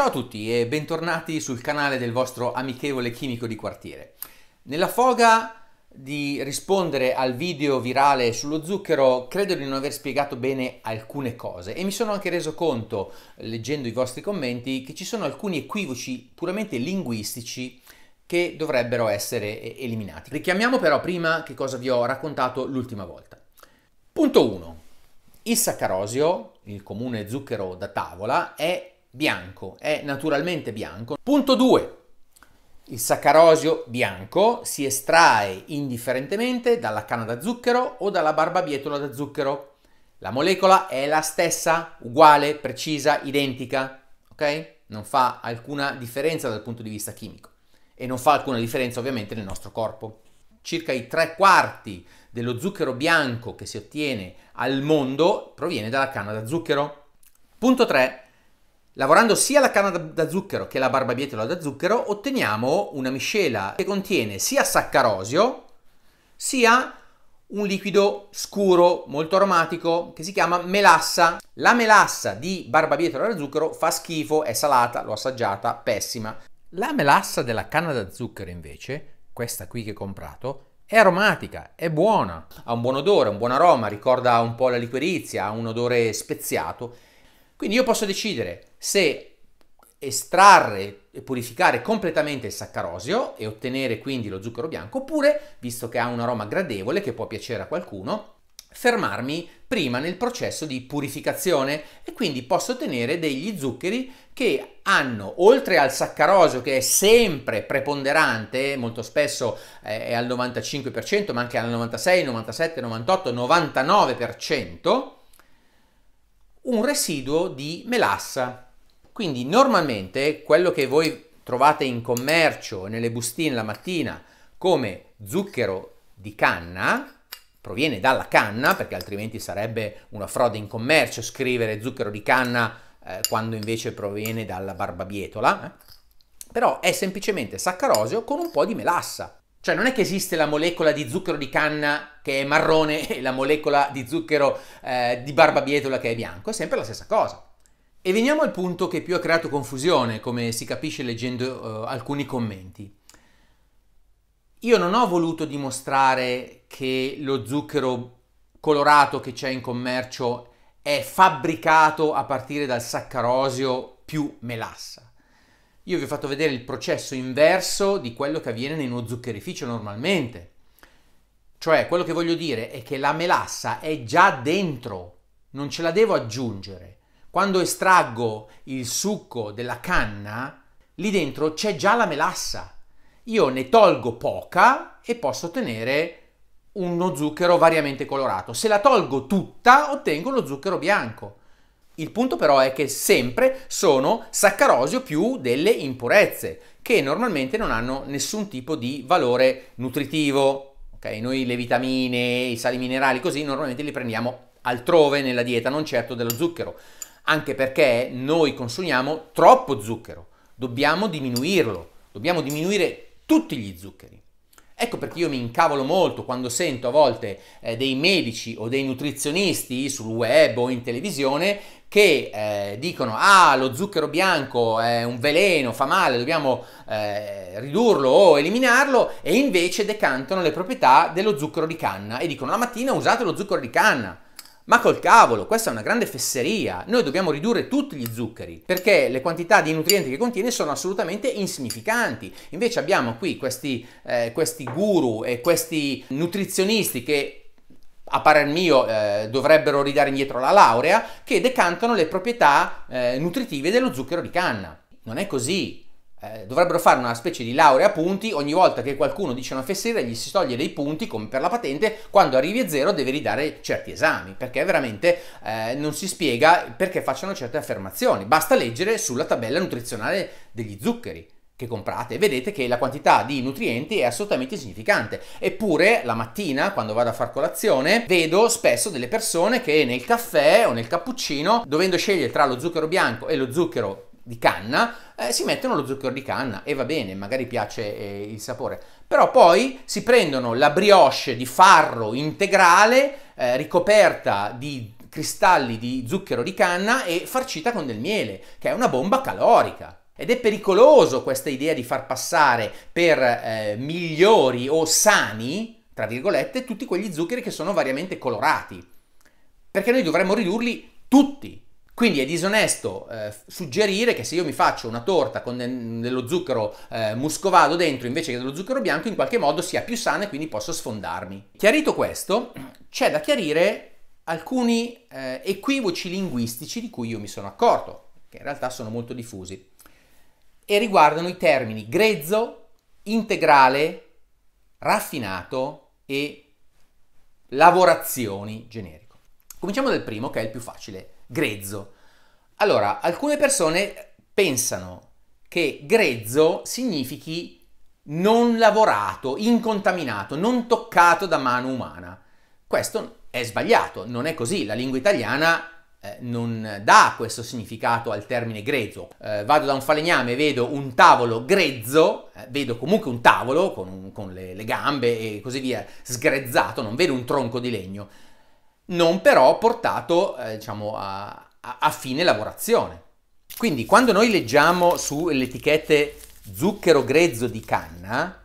Ciao a tutti e bentornati sul canale del vostro amichevole chimico di quartiere. Nella foga di rispondere al video virale sullo zucchero credo di non aver spiegato bene alcune cose e mi sono anche reso conto, leggendo i vostri commenti, che ci sono alcuni equivoci puramente linguistici che dovrebbero essere eliminati. Richiamiamo però prima che cosa vi ho raccontato l'ultima volta. Punto 1. Il saccarosio, il comune zucchero da tavola, è bianco, è naturalmente bianco. Punto 2. Il saccarosio bianco si estrae indifferentemente dalla canna da zucchero o dalla barbabietola da zucchero. La molecola è la stessa, uguale, precisa, identica, ok? Non fa alcuna differenza dal punto di vista chimico e non fa alcuna differenza ovviamente nel nostro corpo. Circa i tre quarti dello zucchero bianco che si ottiene al mondo proviene dalla canna da zucchero. Punto 3. Lavorando sia la canna da zucchero che la barbabietola da zucchero otteniamo una miscela che contiene sia saccarosio sia un liquido scuro molto aromatico che si chiama melassa. La melassa di barbabietola da zucchero fa schifo, è salata, l'ho assaggiata, pessima. La melassa della canna da zucchero invece, questa qui che ho comprato, è aromatica, è buona, ha un buon odore, un buon aroma, ricorda un po' la liquirizia, ha un odore speziato. Quindi io posso decidere se estrarre e purificare completamente il saccarosio e ottenere quindi lo zucchero bianco, oppure, visto che ha un aroma gradevole che può piacere a qualcuno, fermarmi prima nel processo di purificazione e quindi posso ottenere degli zuccheri che hanno, oltre al saccarosio che è sempre preponderante, molto spesso eh, è al 95%, ma anche al 96, 97, 98, 99%, un residuo di melassa quindi normalmente quello che voi trovate in commercio nelle bustine la mattina come zucchero di canna proviene dalla canna, perché altrimenti sarebbe una frode in commercio scrivere zucchero di canna eh, quando invece proviene dalla barbabietola, eh? però è semplicemente saccarosio con un po' di melassa. Cioè non è che esiste la molecola di zucchero di canna che è marrone e la molecola di zucchero eh, di barbabietola che è bianco, è sempre la stessa cosa. E veniamo al punto che più ha creato confusione, come si capisce leggendo uh, alcuni commenti. Io non ho voluto dimostrare che lo zucchero colorato che c'è in commercio è fabbricato a partire dal saccarosio più melassa. Io vi ho fatto vedere il processo inverso di quello che avviene in uno zuccherificio normalmente. Cioè, quello che voglio dire è che la melassa è già dentro, non ce la devo aggiungere. Quando estraggo il succo della canna, lì dentro c'è già la melassa. Io ne tolgo poca e posso ottenere uno zucchero variamente colorato. Se la tolgo tutta, ottengo lo zucchero bianco. Il punto però è che sempre sono saccarosio più delle impurezze, che normalmente non hanno nessun tipo di valore nutritivo. Okay? Noi le vitamine, i sali minerali, così normalmente li prendiamo altrove nella dieta, non certo dello zucchero anche perché noi consumiamo troppo zucchero, dobbiamo diminuirlo, dobbiamo diminuire tutti gli zuccheri. Ecco perché io mi incavolo molto quando sento a volte eh, dei medici o dei nutrizionisti sul web o in televisione che eh, dicono ah lo zucchero bianco è un veleno, fa male, dobbiamo eh, ridurlo o eliminarlo e invece decantano le proprietà dello zucchero di canna e dicono la mattina usate lo zucchero di canna. Ma col cavolo, questa è una grande fesseria. Noi dobbiamo ridurre tutti gli zuccheri perché le quantità di nutrienti che contiene sono assolutamente insignificanti. Invece abbiamo qui questi, eh, questi guru e questi nutrizionisti che a parer mio eh, dovrebbero ridare indietro la laurea, che decantano le proprietà eh, nutritive dello zucchero di canna. Non è così. Eh, dovrebbero fare una specie di laurea a punti, ogni volta che qualcuno dice una fesseria gli si toglie dei punti come per la patente, quando arrivi a zero devi ridare certi esami, perché veramente eh, non si spiega perché facciano certe affermazioni, basta leggere sulla tabella nutrizionale degli zuccheri che comprate, vedete che la quantità di nutrienti è assolutamente significante. Eppure la mattina, quando vado a far colazione, vedo spesso delle persone che nel caffè o nel cappuccino, dovendo scegliere tra lo zucchero bianco e lo zucchero di canna, eh, si mettono lo zucchero di canna e va bene, magari piace eh, il sapore. Però poi si prendono la brioche di farro integrale eh, ricoperta di cristalli di zucchero di canna e farcita con del miele, che è una bomba calorica. Ed è pericoloso questa idea di far passare per eh, migliori o sani, tra virgolette, tutti quegli zuccheri che sono variamente colorati. Perché noi dovremmo ridurli tutti, quindi è disonesto eh, suggerire che se io mi faccio una torta con de- dello zucchero eh, muscovado dentro invece che dello zucchero bianco, in qualche modo sia più sana e quindi posso sfondarmi. Chiarito questo, c'è da chiarire alcuni eh, equivoci linguistici di cui io mi sono accorto, che in realtà sono molto diffusi, e riguardano i termini grezzo, integrale, raffinato e lavorazioni generico. Cominciamo dal primo, che è il più facile grezzo. Allora, alcune persone pensano che grezzo significhi non lavorato, incontaminato, non toccato da mano umana. Questo è sbagliato, non è così. La lingua italiana eh, non dà questo significato al termine grezzo. Eh, vado da un falegname, e vedo un tavolo grezzo, eh, vedo comunque un tavolo con, un, con le, le gambe e così via, sgrezzato, non vedo un tronco di legno non però portato eh, diciamo, a, a fine lavorazione. Quindi quando noi leggiamo sulle etichette zucchero grezzo di canna,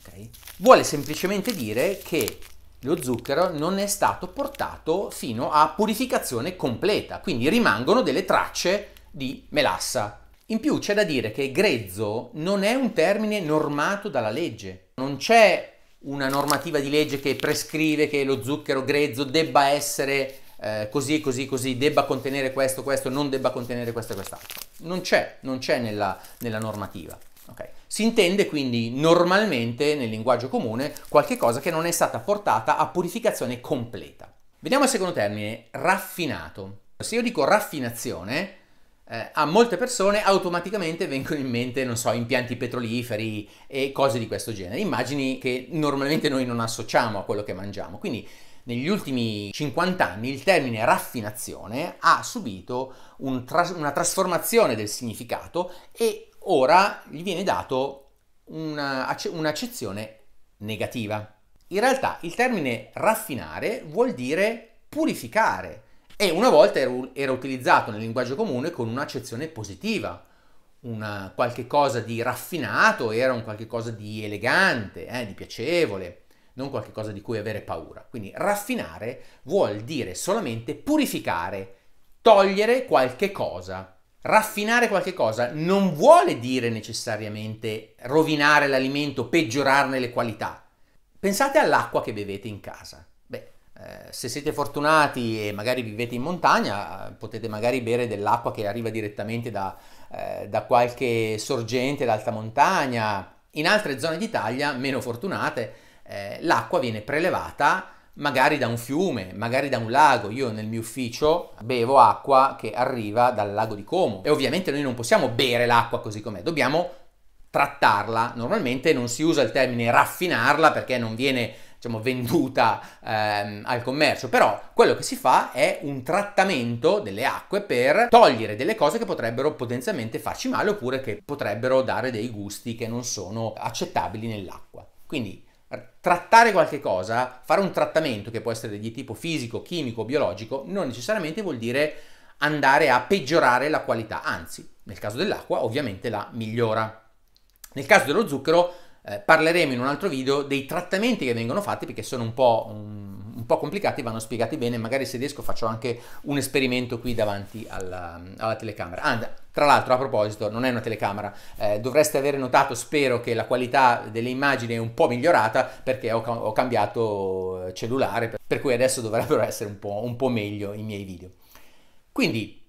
okay, vuole semplicemente dire che lo zucchero non è stato portato fino a purificazione completa, quindi rimangono delle tracce di melassa. In più c'è da dire che grezzo non è un termine normato dalla legge, non c'è una normativa di legge che prescrive che lo zucchero grezzo debba essere eh, così, così, così, debba contenere questo, questo, non debba contenere questo e quest'altro. Non c'è, non c'è nella, nella normativa. Okay. Si intende quindi normalmente nel linguaggio comune qualche cosa che non è stata portata a purificazione completa. Vediamo il secondo termine, raffinato. Se io dico raffinazione, eh, a molte persone automaticamente vengono in mente, non so, impianti petroliferi e cose di questo genere, immagini che normalmente noi non associamo a quello che mangiamo. Quindi negli ultimi 50 anni il termine raffinazione ha subito un tra- una trasformazione del significato e ora gli viene dato una, un'accezione negativa. In realtà il termine raffinare vuol dire purificare, e una volta era, era utilizzato nel linguaggio comune con un'accezione positiva, un qualche cosa di raffinato, era un qualche cosa di elegante, eh, di piacevole, non qualche cosa di cui avere paura. Quindi raffinare vuol dire solamente purificare, togliere qualche cosa. Raffinare qualche cosa non vuole dire necessariamente rovinare l'alimento, peggiorarne le qualità. Pensate all'acqua che bevete in casa. Eh, se siete fortunati e magari vivete in montagna, potete magari bere dell'acqua che arriva direttamente da, eh, da qualche sorgente d'alta montagna. In altre zone d'Italia, meno fortunate, eh, l'acqua viene prelevata magari da un fiume, magari da un lago. Io nel mio ufficio bevo acqua che arriva dal lago di Como e ovviamente noi non possiamo bere l'acqua così com'è, dobbiamo trattarla. Normalmente non si usa il termine raffinarla perché non viene diciamo, venduta ehm, al commercio, però quello che si fa è un trattamento delle acque per togliere delle cose che potrebbero potenzialmente farci male oppure che potrebbero dare dei gusti che non sono accettabili nell'acqua. Quindi trattare qualche cosa, fare un trattamento che può essere di tipo fisico, chimico, biologico, non necessariamente vuol dire andare a peggiorare la qualità, anzi, nel caso dell'acqua ovviamente la migliora. Nel caso dello zucchero eh, parleremo in un altro video dei trattamenti che vengono fatti perché sono un po', un, un po', complicati, vanno spiegati bene, magari se riesco faccio anche un esperimento qui davanti alla, alla telecamera. And- ah, tra l'altro, a proposito, non è una telecamera, eh, dovreste aver notato, spero, che la qualità delle immagini è un po' migliorata perché ho, ho cambiato cellulare, per, per, cui adesso dovrebbero essere un po', un po' meglio i miei video. Quindi,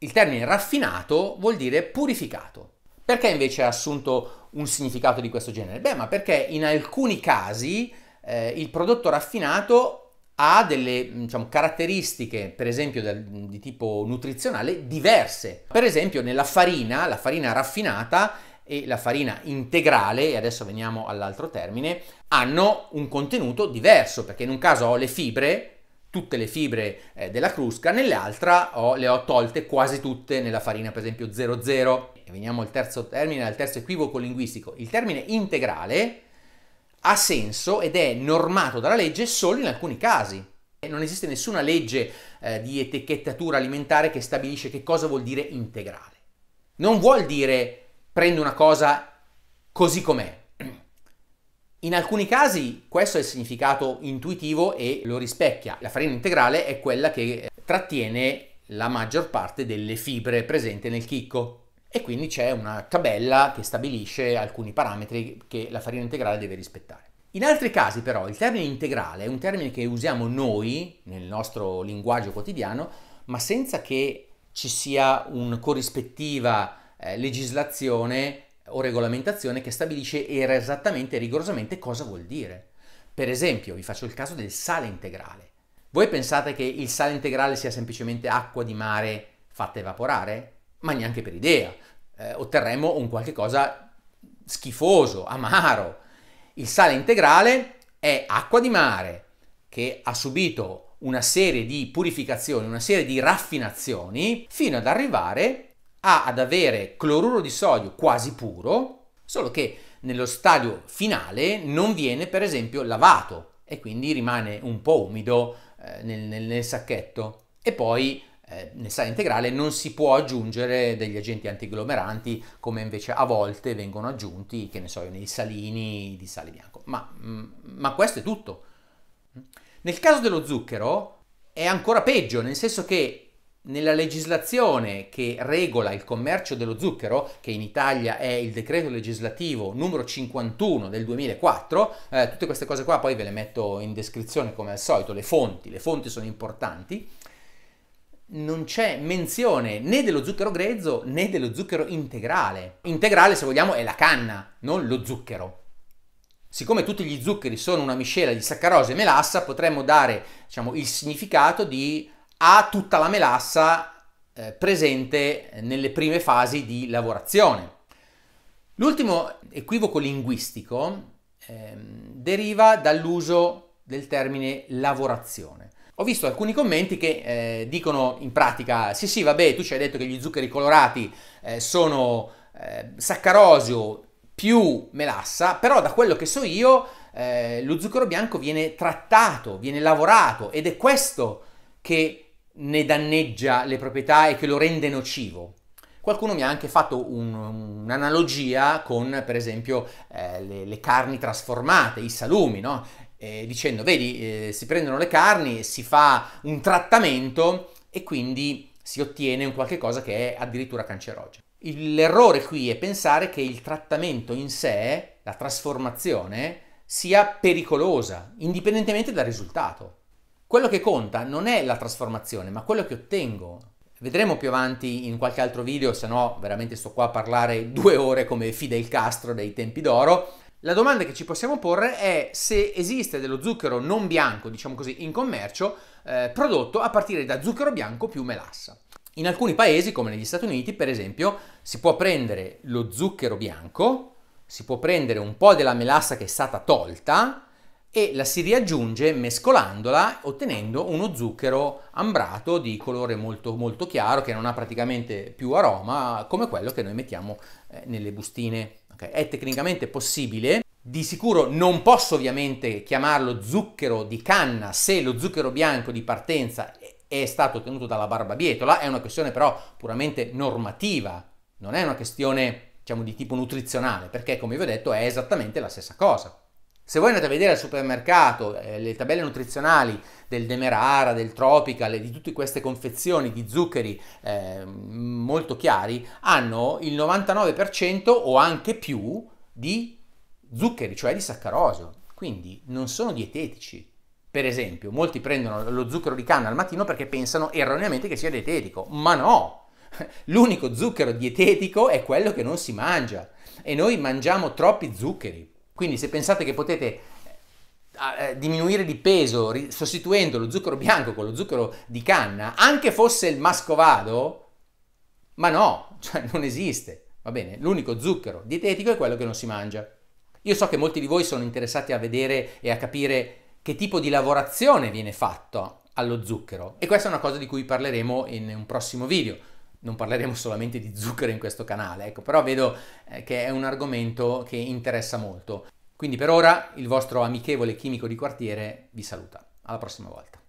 il termine raffinato vuol dire purificato. Perché invece ha assunto un significato di questo genere? Beh, ma perché in alcuni casi eh, il prodotto raffinato ha delle mm, diciamo, caratteristiche, per esempio del, di tipo nutrizionale, diverse. Per esempio nella farina, la farina raffinata e la farina integrale, e adesso veniamo all'altro termine, hanno un contenuto diverso, perché in un caso ho le fibre tutte le fibre eh, della crusca, nell'altra ho, le ho tolte quasi tutte nella farina, per esempio 00. E veniamo al terzo termine, al terzo equivoco linguistico. Il termine integrale ha senso ed è normato dalla legge solo in alcuni casi. Non esiste nessuna legge eh, di etichettatura alimentare che stabilisce che cosa vuol dire integrale. Non vuol dire prendo una cosa così com'è, in alcuni casi questo è il significato intuitivo e lo rispecchia. La farina integrale è quella che eh, trattiene la maggior parte delle fibre presenti nel chicco e quindi c'è una tabella che stabilisce alcuni parametri che la farina integrale deve rispettare. In altri casi però il termine integrale è un termine che usiamo noi nel nostro linguaggio quotidiano, ma senza che ci sia una corrispettiva eh, legislazione o regolamentazione che stabilisce esattamente e rigorosamente cosa vuol dire. Per esempio, vi faccio il caso del sale integrale. Voi pensate che il sale integrale sia semplicemente acqua di mare fatta evaporare? Ma neanche per idea. Eh, otterremo un qualche cosa schifoso, amaro. Il sale integrale è acqua di mare che ha subito una serie di purificazioni, una serie di raffinazioni, fino ad arrivare a, ad avere cloruro di sodio quasi puro, solo che nello stadio finale non viene per esempio lavato e quindi rimane un po' umido eh, nel, nel, nel, sacchetto e poi eh, nel sale integrale non si può aggiungere degli agenti antiglomeranti come invece a volte vengono aggiunti, che ne so, nei salini di sale bianco. Ma, mm, ma questo è tutto. Nel caso dello zucchero è ancora peggio, nel senso che nella legislazione che regola il commercio dello zucchero, che in Italia è il decreto legislativo numero 51 del 2004, eh, tutte queste cose qua poi ve le metto in descrizione come al solito, le fonti, le fonti sono importanti, non c'è menzione né dello zucchero grezzo né dello zucchero integrale. Integrale, se vogliamo, è la canna, non lo zucchero. Siccome tutti gli zuccheri sono una miscela di saccarosio e melassa, potremmo dare diciamo, il significato di ha tutta la melassa eh, presente nelle prime fasi di lavorazione. L'ultimo equivoco linguistico eh, deriva dall'uso del termine lavorazione. Ho visto alcuni commenti che eh, dicono in pratica sì sì vabbè tu ci hai detto che gli zuccheri colorati eh, sono eh, saccarosio più melassa, però da quello che so io eh, lo zucchero bianco viene trattato, viene lavorato ed è questo che ne danneggia le proprietà e che lo rende nocivo. Qualcuno mi ha anche fatto un, un'analogia con, per esempio, eh, le, le, carni trasformate, i salumi, no? eh, dicendo, vedi, eh, si prendono le carni, si fa un trattamento e quindi si ottiene un qualche cosa che è addirittura cancerogeno. L'errore qui è pensare che il trattamento in sé, la trasformazione, sia pericolosa, indipendentemente dal risultato. Quello che conta non è la trasformazione, ma quello che ottengo. Vedremo più avanti in qualche altro video, se no veramente sto qua a parlare due ore come Fidel Castro dei tempi d'oro. La domanda che ci possiamo porre è se esiste dello zucchero non bianco, diciamo così, in commercio, eh, prodotto a partire da zucchero bianco più melassa. In alcuni paesi, come negli Stati Uniti, per esempio, si può prendere lo zucchero bianco, si può prendere un po' della melassa che è stata tolta, e la si riaggiunge mescolandola ottenendo uno zucchero ambrato di colore molto, molto chiaro che non ha praticamente più aroma come quello che noi mettiamo eh, nelle bustine. Okay. È tecnicamente possibile, di sicuro non posso ovviamente chiamarlo zucchero di canna se lo zucchero bianco di partenza è stato ottenuto dalla barbabietola, è una questione però puramente normativa, non è una questione diciamo di tipo nutrizionale, perché come vi ho detto è esattamente la stessa cosa. Se voi andate a vedere al supermercato eh, le tabelle nutrizionali del Demerara, del Tropical e di tutte queste confezioni di zuccheri eh, molto chiari, hanno il 99% o anche più di zuccheri, cioè di saccarosio. Quindi non sono dietetici. Per esempio, molti prendono lo zucchero di canna al mattino perché pensano erroneamente che sia dietetico, ma no! L'unico zucchero dietetico è quello che non si mangia e noi mangiamo troppi zuccheri. Quindi se pensate che potete eh, eh, diminuire di peso sostituendo lo zucchero bianco con lo zucchero di canna, anche fosse il mascovado, ma no, cioè non esiste, va bene? L'unico zucchero dietetico è quello che non si mangia. Io so che molti di voi sono interessati a vedere e a capire che tipo di lavorazione viene fatto allo zucchero e questa è una cosa di cui parleremo in un prossimo video non parleremo solamente di zucchero in questo canale, ecco, però vedo eh, che è un argomento che interessa molto. Quindi per ora il vostro amichevole chimico di quartiere vi saluta. Alla prossima volta.